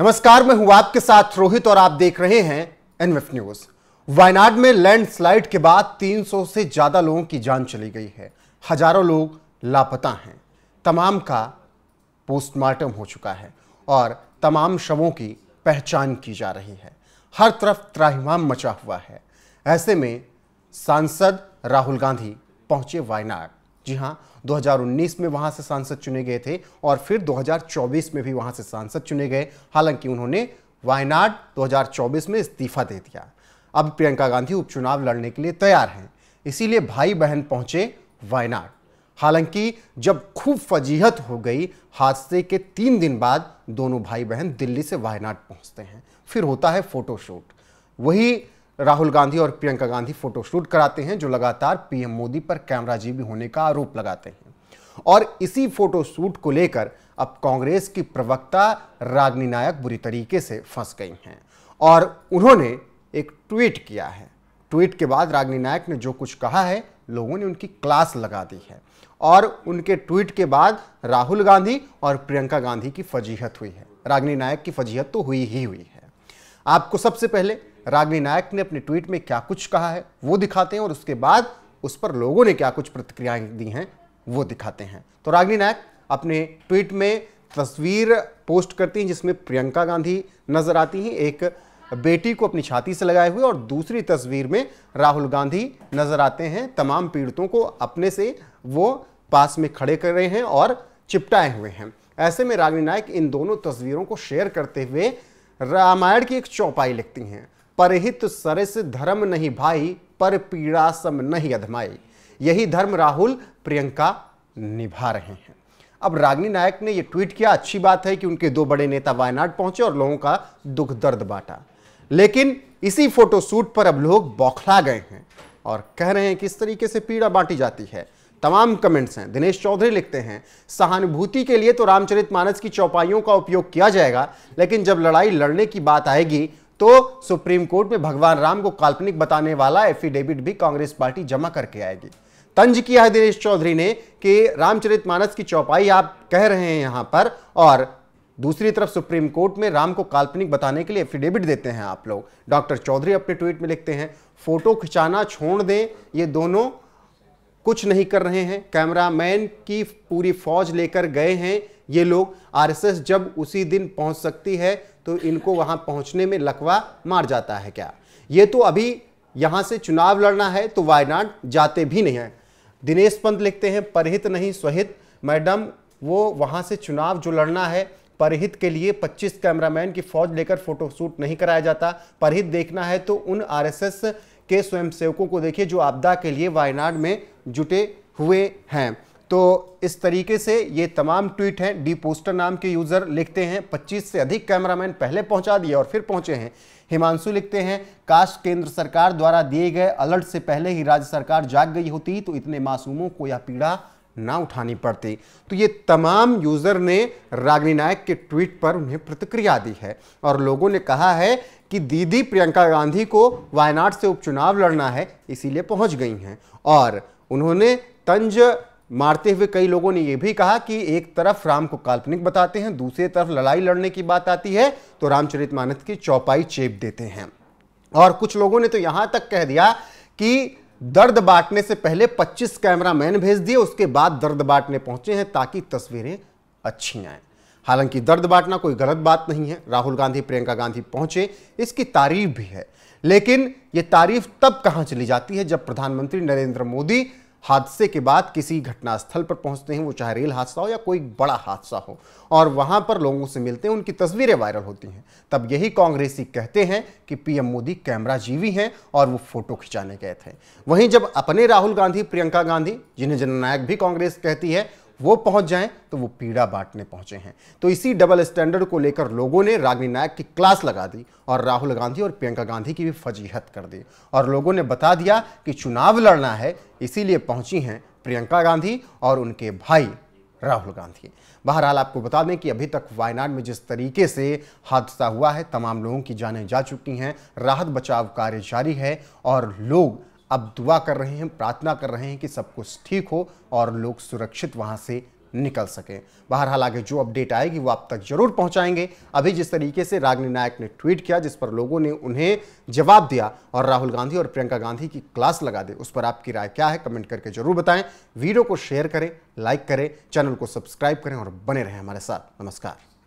नमस्कार मैं हूं आपके साथ रोहित और आप देख रहे हैं एनएफ न्यूज वायनाड में लैंडस्लाइड के बाद 300 से ज्यादा लोगों की जान चली गई है हजारों लोग लापता हैं तमाम का पोस्टमार्टम हो चुका है और तमाम शवों की पहचान की जा रही है हर तरफ त्राहिमाम मचा हुआ है ऐसे में सांसद राहुल गांधी पहुंचे वायनाड जी हाँ 2019 में वहां से सांसद चुने गए थे और फिर 2024 में भी वहां से सांसद चुने गए हालांकि उन्होंने वायनाड 2024 में इस्तीफा दे दिया अब प्रियंका गांधी उपचुनाव लड़ने के लिए तैयार हैं इसीलिए भाई बहन पहुंचे वायनाड हालांकि जब खूब फजीहत हो गई हादसे के तीन दिन बाद दोनों भाई बहन दिल्ली से वायनाड पहुंचते हैं फिर होता है फोटोशूट वही राहुल गांधी और प्रियंका गांधी फोटोशूट कराते हैं जो लगातार पीएम मोदी पर कैमरा होने का आरोप लगाते हैं और इसी फोटोशूट को लेकर अब कांग्रेस की प्रवक्ता रागनी नायक बुरी तरीके से फंस गई हैं और उन्होंने एक ट्वीट किया है ट्वीट के बाद रागनी नायक ने जो कुछ कहा है लोगों ने उनकी क्लास लगा दी है और उनके ट्वीट के बाद राहुल गांधी और प्रियंका गांधी की फजीहत हुई है रागनी नायक की फजीहत तो हुई ही हुई है आपको सबसे पहले रागनी नायक ने अपने ट्वीट में क्या कुछ कहा है वो दिखाते हैं और उसके बाद उस पर लोगों ने क्या कुछ प्रतिक्रियाएं दी हैं वो दिखाते हैं तो रागनी नायक अपने ट्वीट में तस्वीर पोस्ट करती हैं जिसमें प्रियंका गांधी नजर आती हैं एक बेटी को अपनी छाती से लगाए हुए और दूसरी तस्वीर में राहुल गांधी नजर आते हैं तमाम पीड़ितों को अपने से वो पास में खड़े कर रहे हैं और चिपटाए हुए हैं ऐसे में रागनी नायक इन दोनों तस्वीरों को शेयर करते हुए रामायण की एक चौपाई लिखती हैं परहित सरस धर्म नहीं भाई पर पीड़ा सम नहीं अधमाई यही धर्म राहुल प्रियंका निभा रहे हैं अब रागनी नायक ने यह ट्वीट किया अच्छी बात है कि उनके दो बड़े नेता वायनाड पहुंचे और लोगों का दुख दर्द बांटा लेकिन इसी फोटोशूट पर अब लोग बौखला गए हैं और कह रहे हैं कि इस तरीके से पीड़ा बांटी जाती है तमाम कमेंट्स हैं दिनेश चौधरी लिखते हैं सहानुभूति के लिए तो रामचरित मानस की चौपाइयों का उपयोग किया जाएगा लेकिन जब लड़ाई लड़ने की बात आएगी तो सुप्रीम कोर्ट में भगवान राम को काल्पनिक बताने वाला एफिडेविट भी कांग्रेस पार्टी जमा करके आएगी तंज किया है दिनेश चौधरी ने कि रामचरितमानस की चौपाई आप कह रहे हैं यहां पर और दूसरी तरफ सुप्रीम कोर्ट में राम को काल्पनिक बताने के लिए एफिडेविट देते हैं आप लोग डॉक्टर चौधरी अपने ट्वीट में लिखते हैं फोटो खिंचाना छोड़ दें ये दोनों कुछ नहीं कर रहे हैं कैमरामैन की पूरी फौज लेकर गए हैं ये लोग आरएसएस जब उसी दिन पहुंच सकती है तो इनको वहाँ पहुँचने में लकवा मार जाता है क्या ये तो अभी यहाँ से चुनाव लड़ना है तो वायनाड जाते भी नहीं हैं दिनेश पंत लिखते हैं परहित नहीं स्वहित मैडम वो वहाँ से चुनाव जो लड़ना है परहित के लिए 25 कैमरामैन की फौज लेकर फोटोशूट नहीं कराया जाता परहित देखना है तो उन आरएसएस के स्वयंसेवकों को देखिए जो आपदा के लिए वायनाड में जुटे हुए हैं तो इस तरीके से ये तमाम ट्वीट हैं डी पोस्टर नाम के यूज़र लिखते हैं 25 से अधिक कैमरामैन पहले पहुंचा दिए और फिर पहुंचे हैं हिमांशु लिखते हैं काश केंद्र सरकार द्वारा दिए गए अलर्ट से पहले ही राज्य सरकार जाग गई होती तो इतने मासूमों को यह पीड़ा ना उठानी पड़ती तो ये तमाम यूज़र ने रागनी नायक के ट्वीट पर उन्हें प्रतिक्रिया दी है और लोगों ने कहा है कि दीदी प्रियंका गांधी को वायनाड से उपचुनाव लड़ना है इसीलिए पहुंच गई हैं और उन्होंने तंज मारते हुए कई लोगों ने यह भी कहा कि एक तरफ राम को काल्पनिक बताते हैं दूसरी तरफ लड़ाई लड़ने की बात आती है तो रामचरितमानस की चौपाई चेप देते हैं और कुछ लोगों ने तो यहां तक कह दिया कि दर्द बांटने से पहले 25 कैमरामैन भेज दिए उसके बाद दर्द बांटने पहुंचे हैं ताकि तस्वीरें अच्छी आए हालांकि दर्द बांटना कोई गलत बात नहीं है राहुल गांधी प्रियंका गांधी पहुंचे इसकी तारीफ भी है लेकिन ये तारीफ तब कहां चली जाती है जब प्रधानमंत्री नरेंद्र मोदी हादसे के बाद किसी घटनास्थल पर पहुंचते हैं वो चाहे रेल हादसा हो या कोई बड़ा हादसा हो और वहां पर लोगों से मिलते हैं उनकी तस्वीरें वायरल होती हैं तब यही कांग्रेसी कहते हैं कि पीएम मोदी कैमरा जीवी हैं और वो फोटो खिंचाने गए थे वहीं जब अपने राहुल गांधी प्रियंका गांधी जिन्हें जननायक भी कांग्रेस कहती है वो पहुंच जाएं तो वो पीड़ा बांटने पहुंचे हैं तो इसी डबल स्टैंडर्ड को लेकर लोगों ने रागनी नायक की क्लास लगा दी और राहुल गांधी और प्रियंका गांधी की भी फजीहत कर दी और लोगों ने बता दिया कि चुनाव लड़ना है इसीलिए पहुंची हैं प्रियंका गांधी और उनके भाई राहुल गांधी बहरहाल आपको बता दें कि अभी तक वायनाड में जिस तरीके से हादसा हुआ है तमाम लोगों की जानें जा चुकी हैं राहत बचाव कार्य जारी है और लोग अब दुआ कर रहे हैं प्रार्थना कर रहे हैं कि सब कुछ ठीक हो और लोग सुरक्षित वहाँ से निकल सकें हाल आगे जो अपडेट आएगी वो आप तक जरूर पहुंचाएंगे अभी जिस तरीके से रागनी नायक ने ट्वीट किया जिस पर लोगों ने उन्हें जवाब दिया और राहुल गांधी और प्रियंका गांधी की क्लास लगा दी उस पर आपकी राय क्या है कमेंट करके जरूर बताएं वीडियो को शेयर करें लाइक करें चैनल को सब्सक्राइब करें और बने रहें हमारे साथ नमस्कार